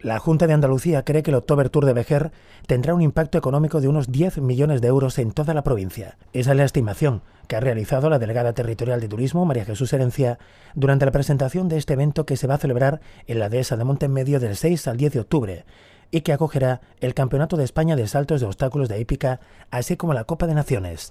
La Junta de Andalucía cree que el October Tour de Vejer tendrá un impacto económico de unos 10 millones de euros en toda la provincia. Esa es la estimación que ha realizado la delegada territorial de turismo, María Jesús Herencia, durante la presentación de este evento que se va a celebrar en la dehesa de Montemedio del 6 al 10 de octubre y que acogerá el Campeonato de España de Saltos de Obstáculos de Épica, así como la Copa de Naciones.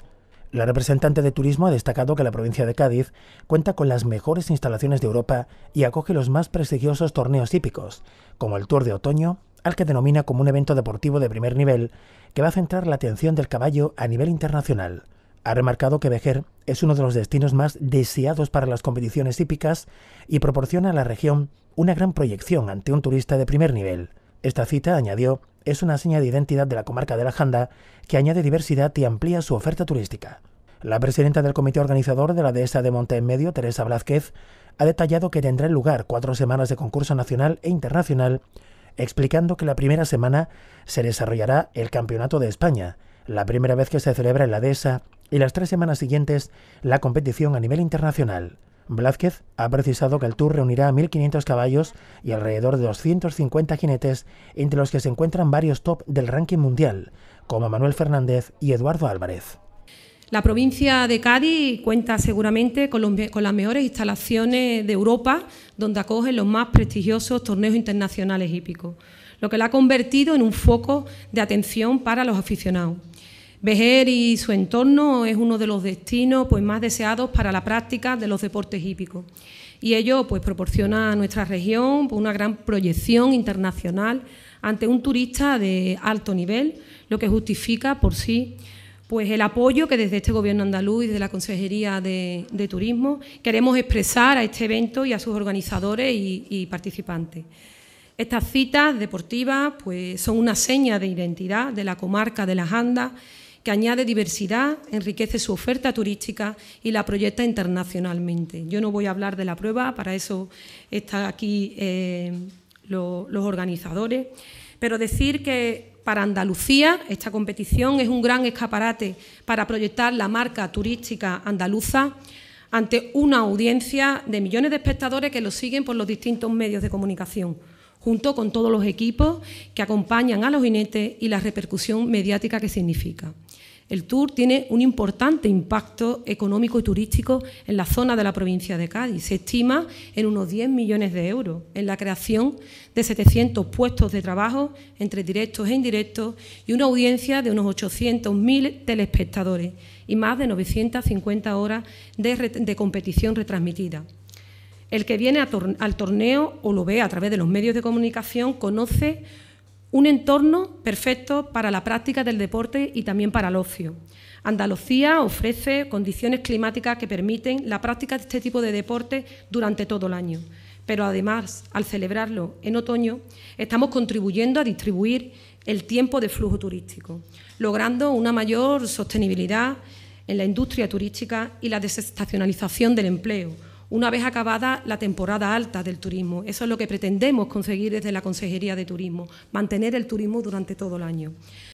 La representante de turismo ha destacado que la provincia de Cádiz cuenta con las mejores instalaciones de Europa y acoge los más prestigiosos torneos hípicos, como el Tour de Otoño, al que denomina como un evento deportivo de primer nivel que va a centrar la atención del caballo a nivel internacional. Ha remarcado que Vejer es uno de los destinos más deseados para las competiciones hípicas y proporciona a la región una gran proyección ante un turista de primer nivel. Esta cita, añadió, es una seña de identidad de la comarca de la Janda que añade diversidad y amplía su oferta turística. La presidenta del comité organizador de la dehesa de Monte en Medio, Teresa Blázquez, ha detallado que tendrá lugar cuatro semanas de concurso nacional e internacional, explicando que la primera semana se desarrollará el Campeonato de España, la primera vez que se celebra en la dehesa, y las tres semanas siguientes la competición a nivel internacional. Blázquez ha precisado que el Tour reunirá a 1.500 caballos y alrededor de 250 jinetes, entre los que se encuentran varios top del ranking mundial, como Manuel Fernández y Eduardo Álvarez. La provincia de Cádiz cuenta seguramente con, las mejores instalaciones de Europa, donde acogen los más prestigiosos torneos internacionales hípicos, lo que la ha convertido en un foco de atención para los aficionados. Vejer y su entorno es uno de los destinos pues, más deseados para la práctica de los deportes hípicos y ello pues, proporciona a nuestra región pues, una gran proyección internacional ante un turista de alto nivel, lo que justifica por sí pues el apoyo que desde este Gobierno andaluz y de la Consejería de, Turismo queremos expresar a este evento y a sus organizadores y, participantes. Estas citas deportivas pues, son una seña de identidad de la comarca de las Andas que añade diversidad, enriquece su oferta turística y la proyecta internacionalmente. Yo no voy a hablar de la prueba, para eso están aquí eh, los organizadores, pero decir que para Andalucía esta competición es un gran escaparate para proyectar la marca turística andaluza ante una audiencia de millones de espectadores que lo siguen por los distintos medios de comunicación junto con todos los equipos que acompañan a los jinetes y la repercusión mediática que significa. El tour tiene un importante impacto económico y turístico en la zona de la provincia de Cádiz. Se estima en unos 10 millones de euros, en la creación de 700 puestos de trabajo entre directos e indirectos y una audiencia de unos 800.000 telespectadores y más de 950 horas de, de competición retransmitida. El que viene al torneo o lo ve a través de los medios de comunicación conoce un entorno perfecto para la práctica del deporte y también para el ocio. Andalucía ofrece condiciones climáticas que permiten la práctica de este tipo de deporte durante todo el año. Pero además, al celebrarlo en otoño, estamos contribuyendo a distribuir el tiempo de flujo turístico, logrando una mayor sostenibilidad en la industria turística y la desestacionalización del empleo, una vez acabada la temporada alta del turismo. Eso es lo que pretendemos conseguir desde la Consejería de Turismo, mantener el turismo durante todo el año.